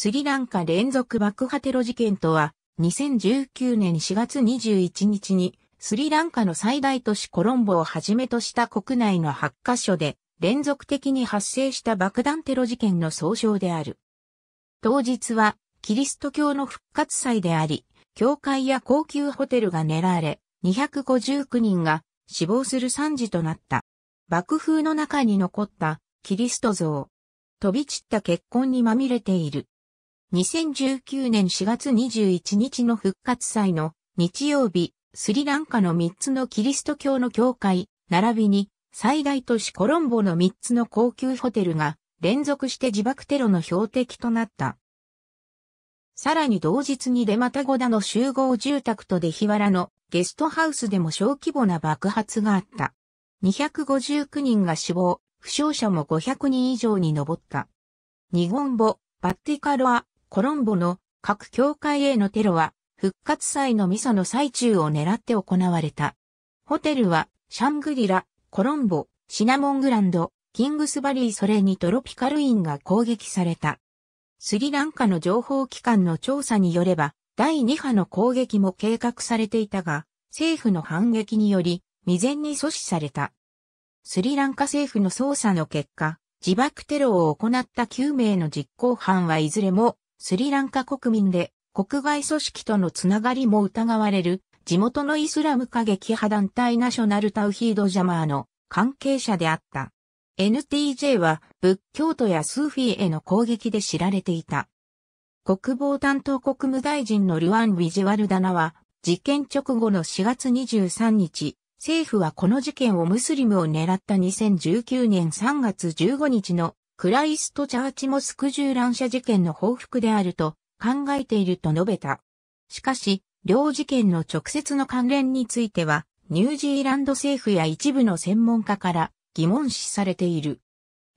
スリランカ連続爆破テロ事件とは、2019年4月21日に、スリランカの最大都市コロンボをはじめとした国内の8カ所で、連続的に発生した爆弾テロ事件の総称である。当日は、キリスト教の復活祭であり、教会や高級ホテルが狙われ、259人が死亡する惨事となった。爆風の中に残ったキリスト像。飛び散った血痕にまみれている。2019年4月21日の復活祭の日曜日、スリランカの3つのキリスト教の教会、並びに最大都市コロンボの3つの高級ホテルが連続して自爆テロの標的となった。さらに同日にデマタゴダの集合住宅とデヒワラのゲストハウスでも小規模な爆発があった。259人が死亡、負傷者も500人以上に上った。ニゴンボ、バッティカロア、コロンボの各教会へのテロは復活祭のミソの最中を狙って行われた。ホテルはシャングリラ、コロンボ、シナモングランド、キングスバリーそれにトロピカルインが攻撃された。スリランカの情報機関の調査によれば、第2波の攻撃も計画されていたが、政府の反撃により、未然に阻止された。スリランカ政府の捜査の結果、自爆テロを行った9名の実行犯はいずれもスリランカ国民で国外組織とのつながりも疑われる地元のイスラム過激派団体ナショナルタウヒードジャマーの関係者であった。NTJ は仏教徒やスーフィーへの攻撃で知られていた。国防担当国務大臣のルワン・ウィジワルダナは、事件直後の4月23日、政府はこの事件をムスリムを狙った2019年3月15日のクライストチャーチモスク銃乱射事件の報復であると考えていると述べた。しかし、両事件の直接の関連については、ニュージーランド政府や一部の専門家から疑問視されている。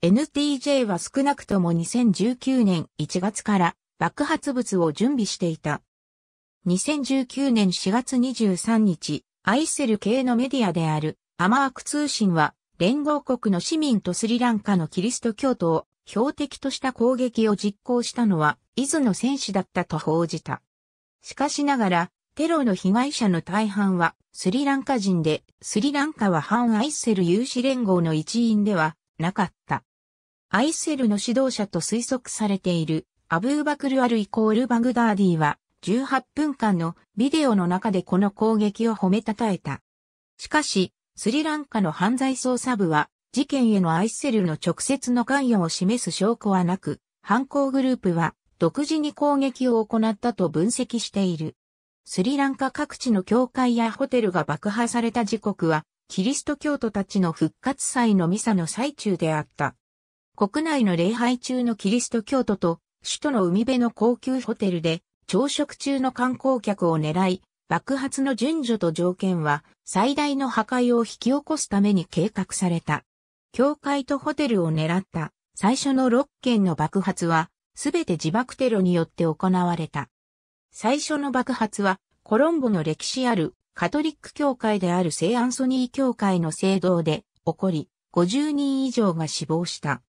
NTJ は少なくとも2019年1月から爆発物を準備していた。2019年4月23日、アイセル系のメディアであるアマーク通信は連合国の市民とスリランカのキリスト教徒を標的とした攻撃を実行したのは、伊豆の戦士だったと報じた。しかしながら、テロの被害者の大半はスリランカ人で、スリランカは反アイセル有志連合の一員ではなかった。アイセルの指導者と推測されているアブーバクルアルイコールバグダーディは18分間のビデオの中でこの攻撃を褒めたたえた。しかし、スリランカの犯罪捜査部は、事件へのアイセルの直接の関与を示す証拠はなく、犯行グループは独自に攻撃を行ったと分析している。スリランカ各地の教会やホテルが爆破された時刻は、キリスト教徒たちの復活祭のミサの最中であった。国内の礼拝中のキリスト教徒と、首都の海辺の高級ホテルで、朝食中の観光客を狙い、爆発の順序と条件は最大の破壊を引き起こすために計画された。教会とホテルを狙った最初の6件の爆発はすべて自爆テロによって行われた。最初の爆発はコロンボの歴史あるカトリック教会である聖アンソニー教会の聖堂で起こり50人以上が死亡した。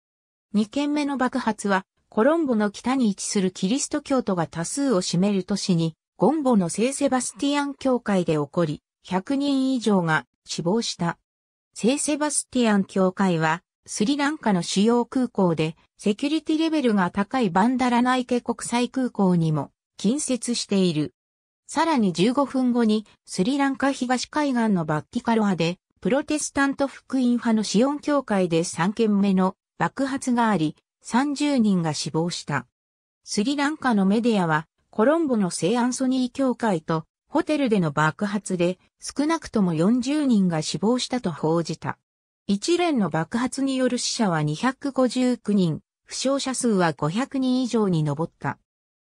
2件目の爆発はコロンボの北に位置するキリスト教徒が多数を占める都市にボンボの聖セバスティアン教会で起こり、100人以上が死亡した。聖セバスティアン教会は、スリランカの主要空港で、セキュリティレベルが高いバンダラナイケ国際空港にも近接している。さらに15分後に、スリランカ東海岸のバッキカロアで、プロテスタント福音派のシオン教会で3件目の爆発があり、30人が死亡した。スリランカのメディアは、コロンボの聖アンソニー教会とホテルでの爆発で少なくとも40人が死亡したと報じた。一連の爆発による死者は259人、負傷者数は500人以上に上った。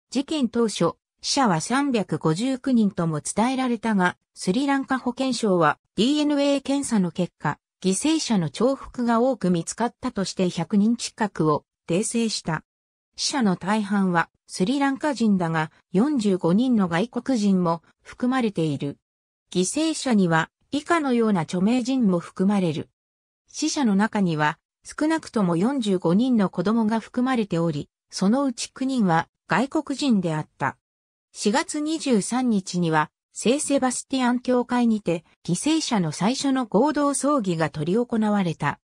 事件当初、死者は359人とも伝えられたが、スリランカ保健省は DNA 検査の結果、犠牲者の重複が多く見つかったとして100人近くを訂正した。死者の大半はスリランカ人だが、45人の外国人も含まれている。犠牲者には以下のような著名人も含まれる。死者の中には少なくとも45人の子供が含まれており、そのうち9人は外国人であった。4月23日には聖セバスティアン教会にて犠牲者の最初の合同葬儀が取り行われた。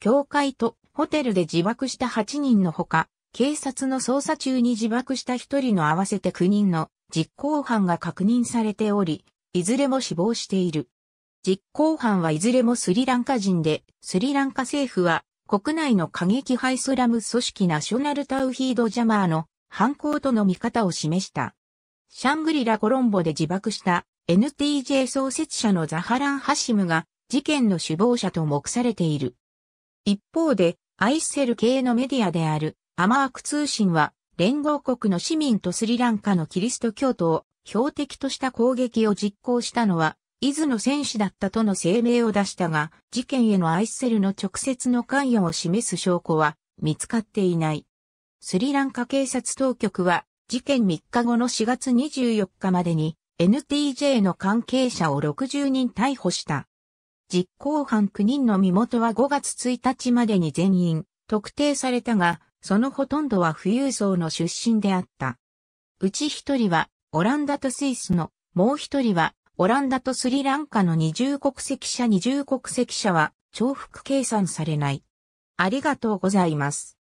教会とホテルで自爆した8人のほか、警察の捜査中に自爆した一人の合わせて9人の実行犯が確認されており、いずれも死亡している。実行犯はいずれもスリランカ人で、スリランカ政府は国内の過激ハイスラム組織ナショナルタウヒードジャマーの犯行との見方を示した。シャングリラコロンボで自爆した NTJ 創設者のザハラン・ハシムが事件の首謀者と目されている。一方で、アイセル系のメディアであるアマーク通信は、連合国の市民とスリランカのキリスト教徒を標的とした攻撃を実行したのは、伊豆の戦士だったとの声明を出したが、事件へのアイセルの直接の関与を示す証拠は見つかっていない。スリランカ警察当局は、事件3日後の4月24日までに、NTJ の関係者を60人逮捕した。実行犯9人の身元は5月1日までに全員特定されたが、そのほとんどは富裕層の出身であった。うち一人はオランダとスイスの、もう一人はオランダとスリランカの二重国籍者二重国籍者は重複計算されない。ありがとうございます。